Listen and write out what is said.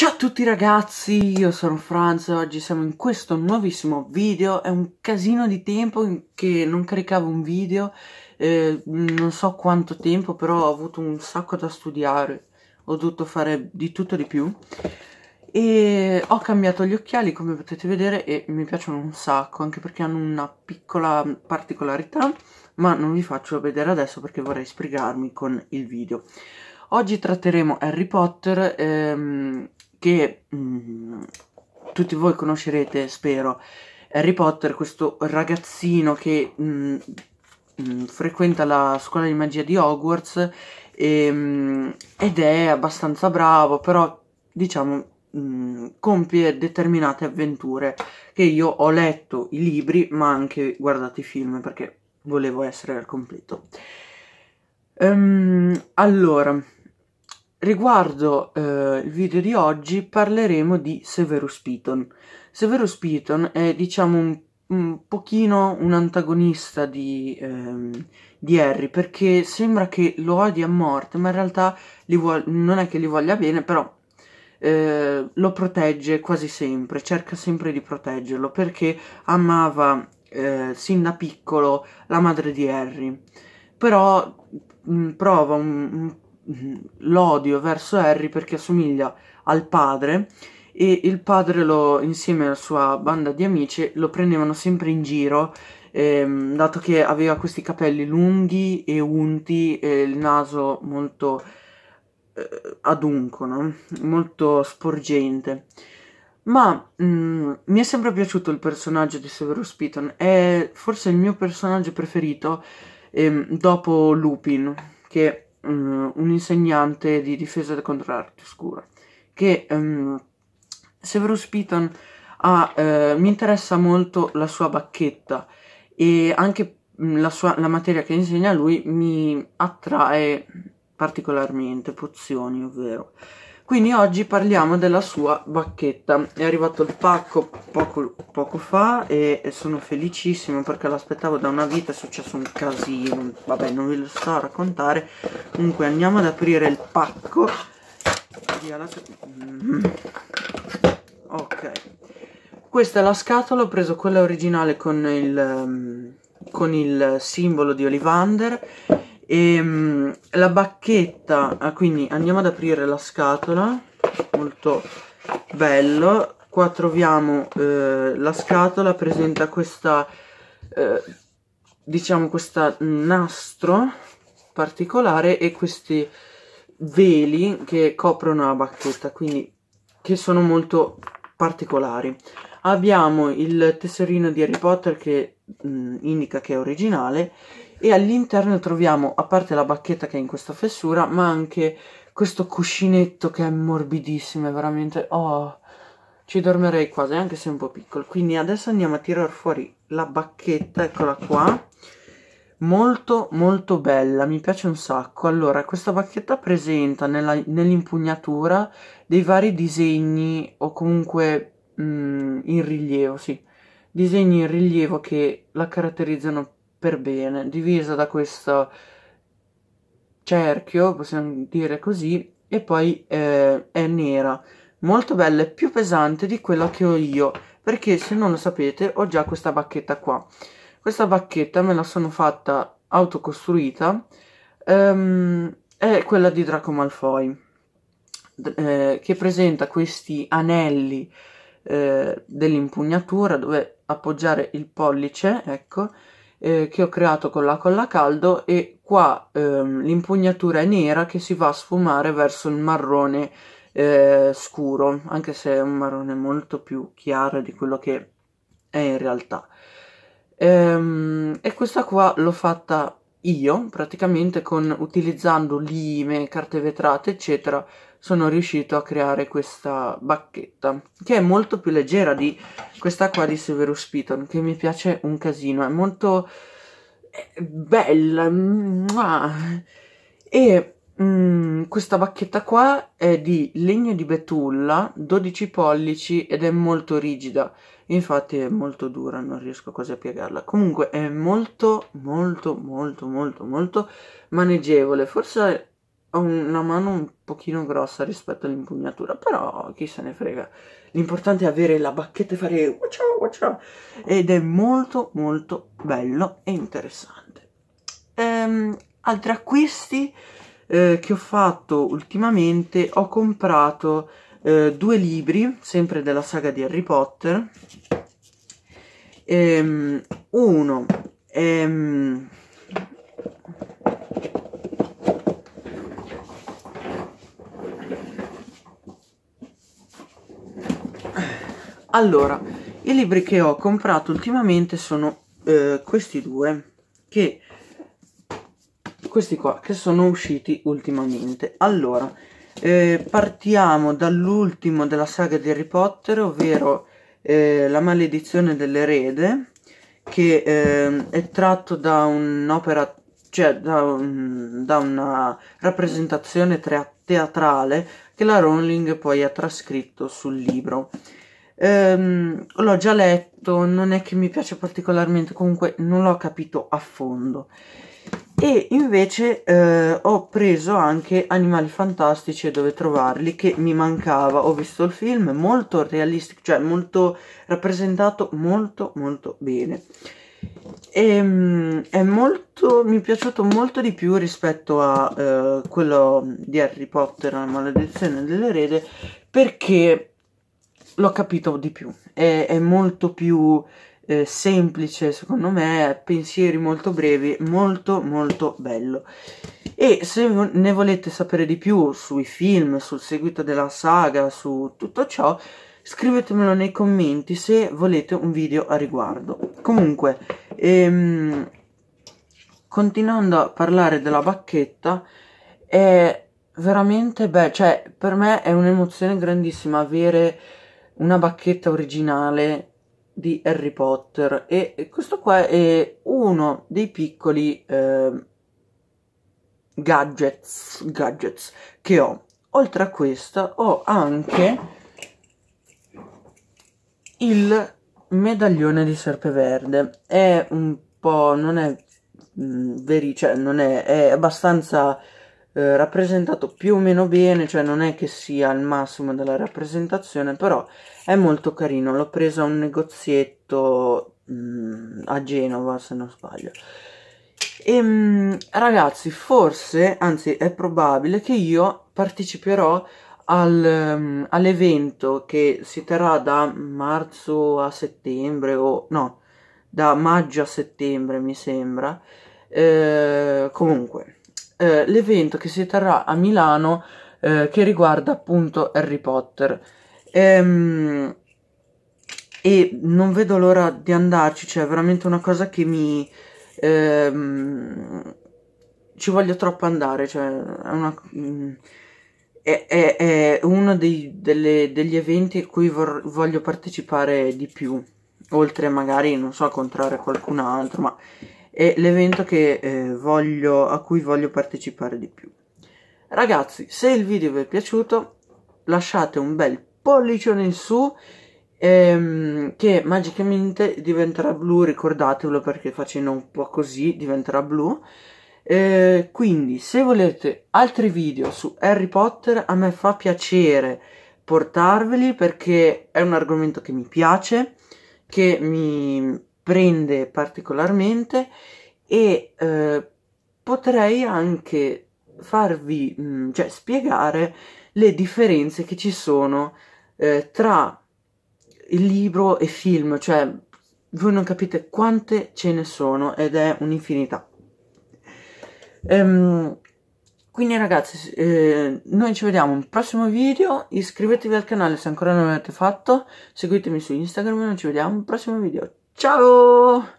Ciao a tutti ragazzi, io sono Franz e oggi siamo in questo nuovissimo video. È un casino di tempo che non caricavo un video, eh, non so quanto tempo, però ho avuto un sacco da studiare. Ho dovuto fare di tutto di più. E ho cambiato gli occhiali, come potete vedere, e mi piacciono un sacco, anche perché hanno una piccola particolarità, ma non vi faccio vedere adesso perché vorrei sbrigarmi con il video. Oggi tratteremo Harry Potter, ehm, che mh, mm, tutti voi conoscerete, spero. Harry Potter, questo ragazzino che mh, mm, mh, mm, frequenta la scuola di magia di Hogwarts e, ehm, ed è abbastanza bravo, però diciamo compie determinate avventure che io ho letto i libri ma anche guardato i film perché volevo essere al completo. Um, allora, Riguardo eh, il video di oggi parleremo di Severus Piton. Severus Piton è diciamo un, un pochino un antagonista di, ehm, di, Harry perché sembra che lo odia a morte ma in realtà non è che li voglia bene però eh, lo protegge quasi sempre, cerca sempre di proteggerlo perché amava eh, sin da piccolo la madre di Harry però mh, prova un, un l'odio verso Harry perché assomiglia al padre e il padre lo, insieme alla sua banda di amici lo prendevano sempre in giro ehm, dato che aveva questi capelli lunghi e unti e il naso molto eh, adunco, no? molto sporgente. Ma mh, mi è sempre piaciuto il personaggio di Severus Piton, è forse il mio personaggio preferito ehm, dopo Lupin, che um, un insegnante di difesa contro l'arte oscura che um, Severus Piton ha, uh, mi interessa molto la sua bacchetta e anche mm, la, sua, la materia che insegna lui mi attrae particolarmente, pozioni ovvero. Quindi oggi parliamo della sua bacchetta. È arrivato il pacco poco, poco fa e, e sono felicissimo perché l'aspettavo da una vita, è successo un casino, vabbè non ve lo sto a raccontare. Comunque andiamo ad aprire il pacco. Mm. Ok. Questa è la scatola, ho preso quella originale con il, mm, con il simbolo di Olivander e, ehm, la bacchetta, ah, quindi andiamo ad aprire la scatola, molto bello. Qua troviamo eh, la scatola, presenta questa, eh, diciamo, questa nastro particolare e questi veli che coprono la bacchetta, quindi che sono molto particolari. Abbiamo il tesserino di Harry Potter che mh, mm, indica che è originale, e all'interno troviamo, a parte la bacchetta che è in questa fessura, ma anche questo cuscinetto che è morbidissimo, è veramente... Oh, ci dormerei quasi, anche se è un po' piccolo. Quindi adesso andiamo a tirare fuori la bacchetta, eccola qua. Molto, molto bella, mi piace un sacco. Allora, questa bacchetta presenta nell'impugnatura nell dei vari disegni o comunque mh, mm, in rilievo, sì. Disegni in rilievo che la caratterizzano per bene, divisa da questo cerchio, possiamo dire così, e poi eh, è nera, molto bella e più pesante di quella che ho io, perché se non lo sapete ho già questa bacchetta qua. Questa bacchetta me la sono fatta autocostruita, um, è quella di Draco Malfoy, eh, che presenta questi anelli eh, dell'impugnatura dove appoggiare il pollice, ecco, eh, che ho creato con la colla caldo e qua ehm, l'impugnatura è nera che si va a sfumare verso il marrone eh, scuro, anche se è un marrone molto più chiaro di quello che è in realtà. Ehm, e questa qua l'ho fatta io praticamente con, utilizzando lime, carte vetrate, eccetera, sono riuscito a creare questa bacchetta che è molto più leggera di questa qua di Severus Piton che mi piace un casino, è molto è eh, bella. E Mm, questa bacchetta qua è di legno di betulla, 12 pollici ed è molto rigida. Infatti è molto dura, non riesco quasi a piegarla. Comunque è molto, molto, molto, molto, molto maneggevole. Forse ho una mano un pochino grossa rispetto all'impugnatura, però chi se ne frega. L'importante è avere la bacchetta e fare watcha, Ed è molto, molto bello e interessante. Ehm, altri acquisti eh, che ho fatto ultimamente ho comprato eh, due libri, sempre della saga di Harry Potter. Ehm, uno ehm, Allora, i libri che ho comprato ultimamente sono eh, questi due, che questi qua che sono usciti ultimamente. Allora, eh, partiamo dall'ultimo della saga di Harry Potter, ovvero eh, La maledizione dell'erede, che eh, è tratto da un'opera, cioè da, un, da una rappresentazione teatrale che la Rowling poi ha trascritto sul libro. Ehm, l'ho già letto, non è che mi piace particolarmente, comunque non l'ho capito a fondo e invece eh, ho preso anche Animali Fantastici e dove trovarli che mi mancava ho visto il film molto realistico cioè molto rappresentato molto molto bene e, ehm, è molto mi è piaciuto molto di più rispetto a eh, quello di Harry Potter la maledizione dell'erede perché l'ho capito di più è, è molto più eh, semplice, secondo me, pensieri molto brevi, molto molto bello. E se ne volete sapere di più sui film, sul seguito della saga, su tutto ciò, scrivetemelo nei commenti se volete un video a riguardo. Comunque, ehm, continuando a parlare della bacchetta, è veramente bello, cioè per me è un'emozione grandissima avere una bacchetta originale di Harry Potter e questo qua è uno dei piccoli eh, gadgets, gadgets che ho. Oltre a questo ho anche il medaglione di serpeverde. È un po'... non è mm, veri, cioè non è, è abbastanza eh, rappresentato più o meno bene, cioè non è che sia il massimo della rappresentazione, però è molto carino. L'ho preso a un negozietto mh, mm, a Genova, se non sbaglio. E ehm, mh, ragazzi, forse, anzi è probabile che io parteciperò al, um, all'evento che si terrà da marzo a settembre o no, da maggio a settembre mi sembra. Eh, comunque, eh, l'evento che si terrà a Milano eh, che riguarda appunto Harry Potter. Ehm, e non vedo l'ora di andarci, cioè è veramente una cosa che mi... Ehm, ci voglio troppo andare, cioè è una... Mm, è, è, è, uno dei, delle, degli eventi a cui vor, voglio partecipare di più, oltre magari, non so, a contrarre qualcun altro, ma è l'evento eh, a cui voglio partecipare di più. Ragazzi, se il video vi è piaciuto, lasciate un bel pollicione in su ehm, che magicamente diventerà blu, ricordatevelo perché facendo un po' così diventerà blu. Eh, quindi se volete altri video su Harry Potter a me fa piacere portarveli perché è un argomento che mi piace, che mi prende particolarmente e eh, potrei anche farvi mh, mm, cioè, spiegare le differenze che ci sono eh, tra libro e film, cioè voi non capite quante ce ne sono ed è un'infinità. Ehm, quindi ragazzi, eh, noi ci vediamo in un prossimo video, iscrivetevi al canale se ancora non l'avete fatto, seguitemi su Instagram e noi ci vediamo in un prossimo video. ¡Chao!